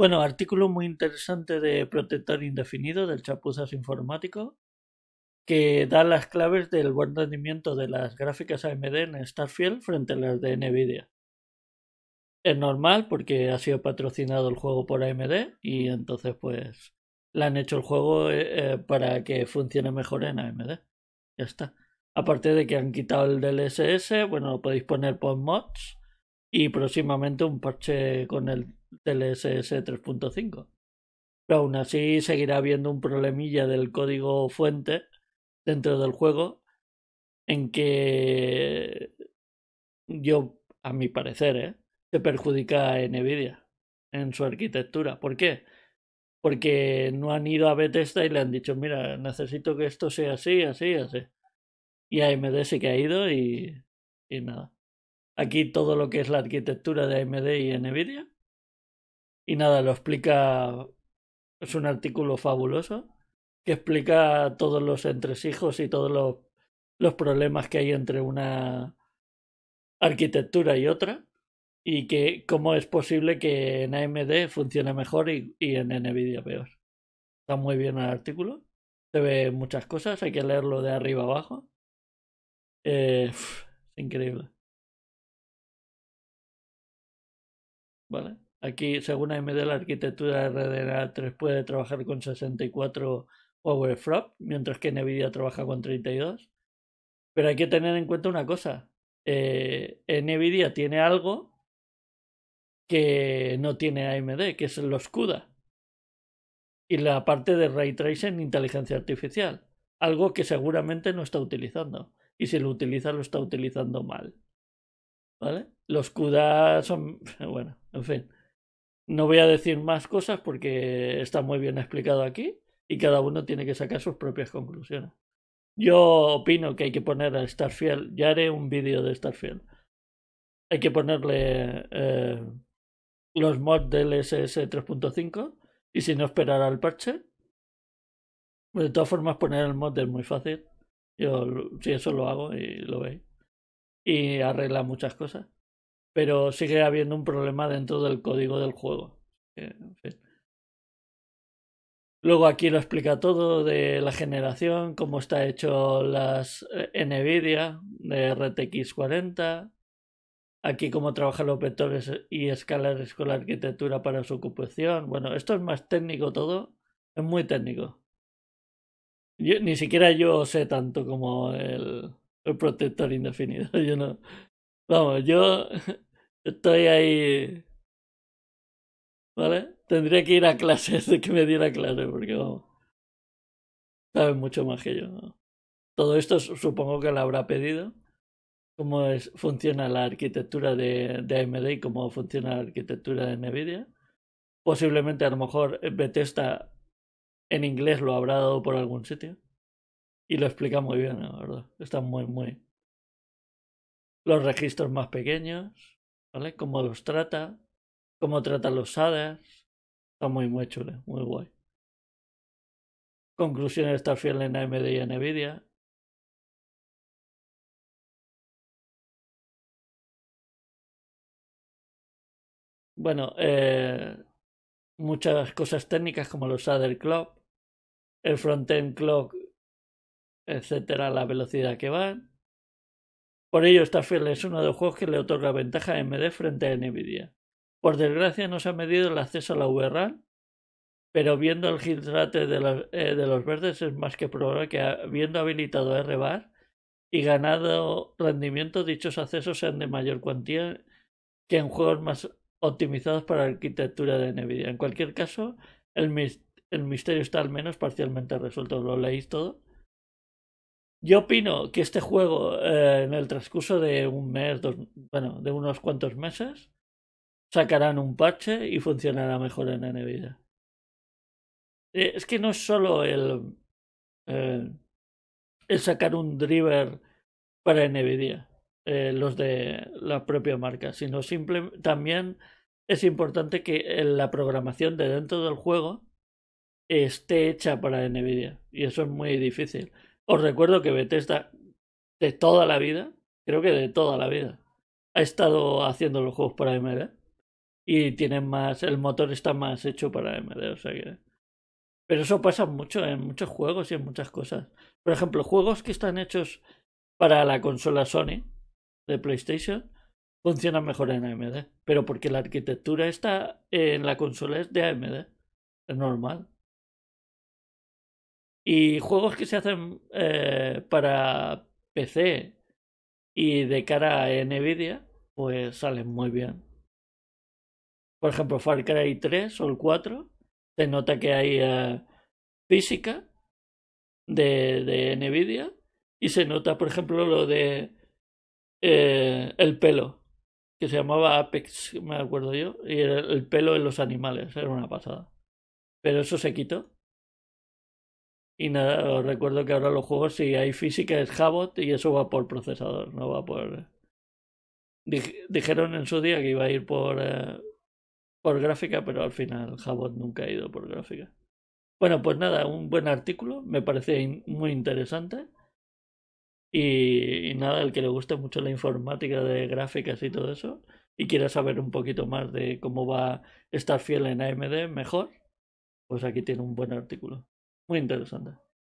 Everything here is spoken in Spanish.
Bueno, artículo muy interesante de Protector Indefinido del Chapuzas Informático que da las claves del buen rendimiento de las gráficas AMD en Starfield frente a las de Nvidia. Es normal porque ha sido patrocinado el juego por AMD y entonces pues le han hecho el juego eh, eh, para que funcione mejor en AMD. Ya está. Aparte de que han quitado el DLSS, bueno, podéis poner por y próximamente un parche con el del SS 3.5. Pero aún así seguirá habiendo un problemilla del código fuente dentro del juego en que yo, a mi parecer, ¿eh? se perjudica a Nvidia en su arquitectura. ¿Por qué? Porque no han ido a Bethesda y le han dicho, mira, necesito que esto sea así, así, así. Y AMD sí que ha ido y, y nada. Aquí todo lo que es la arquitectura de AMD y Nvidia y nada, lo explica. Es un artículo fabuloso que explica todos los entresijos y todos los, problemas que hay entre una arquitectura y otra y que cómo es posible que en AMD funcione mejor y, en Nvidia peor. Está muy bien el artículo, se ve muchas cosas, hay que leerlo de arriba abajo. Eh, es increíble. Vale. Aquí, según AMD, la arquitectura de RDNA 3 puede trabajar con 64 PowerFlop, mientras que NVIDIA trabaja con 32. Pero hay que tener en cuenta una cosa. Eh, eh NVIDIA tiene algo que no tiene AMD, que es los CUDA. Y la parte de ray tracing, inteligencia artificial. Algo que seguramente no está utilizando. Y si lo utiliza, lo está utilizando mal. ¿Vale? Los CUDA son. Bueno, en fin. No voy a decir más cosas porque está muy bien explicado aquí y cada uno tiene que sacar sus propias conclusiones. Yo opino que hay que poner a Starfield, ya haré un vídeo de Starfield. Hay que ponerle eh, los mods del SS 3.5 y si no esperar al parche. Pues de todas formas poner el mod es muy fácil. Yo si eso lo hago y lo veis. Y arregla muchas cosas pero sigue habiendo un problema dentro del código del juego. Eh, Luego aquí lo explica todo de la generación, cómo está hecho las eh, NVIDIA de RTX 40. Aquí cómo trabajan los vectores y escalares con la arquitectura para su ocupación. Bueno, esto es más técnico todo. Es muy técnico. ni siquiera yo sé tanto como el, el protector indefinido. Yo no, Vamos, yo estoy ahí. ¿Vale? Tendría que ir a clases de que me diera clase, porque vamos. Sabe mucho más que yo. Todo esto supongo que lo habrá pedido. Cómo es, funciona la arquitectura de, de AMD y cómo funciona la arquitectura de NVIDIA. Posiblemente, a lo mejor, eh, Bethesda en inglés lo habrá dado por algún sitio. Y lo explica muy bien, la verdad. Está muy, muy, los registros más pequeños, ¿vale? Cómo los trata, cómo trata los SADAs. Está muy, muy chulo, muy guay. Conclusiones de estar fiel en AMD y NVIDIA. Bueno, eh, muchas cosas técnicas como los Adder Clock, el Frontend Clock, etcétera, la velocidad que van. Por ello, esta fiel es uno de los juegos que le otorga ventaja a AMD frente a Nvidia. Por desgracia, no se ha medido el acceso a la VRAM, pero viendo el hit eh, de, los verdes es más que probable que habiendo habilitado RBAR y ganado rendimiento, dichos accesos sean de mayor cuantía que en juegos más optimizados para la arquitectura de Nvidia. En cualquier caso, el, el misterio está al menos parcialmente resuelto. ¿Lo leéis todo? Yo opino que este juego, eh, en el transcurso de un mes, bueno, de unos cuantos meses, sacarán un parche y funcionará mejor en Nvidia. Eh, es que no es solo el, eh, el sacar un driver para Nvidia, los de la propia marca, sino simple, también es importante que la programación de dentro del juego esté hecha para Nvidia y eso es muy difícil. Os recuerdo que Bethesda, de toda la vida, creo que de toda la vida, ha estado haciendo los juegos para AMD. Y tienen más, el motor está más hecho para AMD, o sea Pero eso pasa mucho en muchos juegos y en muchas cosas. Por ejemplo, juegos que están hechos para la consola Sony de PlayStation funcionan mejor en AMD. Pero porque la arquitectura está en la consola es de AMD. Es normal. Y juegos que se hacen eh, para PC y de cara a Nvidia, pues salen muy bien. Por ejemplo, Far Cry 3 o el 4, se nota que hay eh, física de, de Nvidia y se nota, por ejemplo, lo de eh, el pelo, que se llamaba Apex, me acuerdo yo, y el pelo en los animales, era una pasada. Pero eso se quitó y nada, os recuerdo que ahora los juegos, si hay física, es jabot y eso va por procesador, no va por. Eh. dijeron en su día que iba a ir por, eh, por gráfica, pero al final jabot nunca ha ido por gráfica. Bueno, pues nada, un buen artículo, me parece muy interesante. Y, nada, el que le guste mucho la informática de gráficas y todo eso, y quiera saber un poquito más de cómo va estar fiel en AMD, mejor, pues aquí tiene un buen artículo. Muy interesante.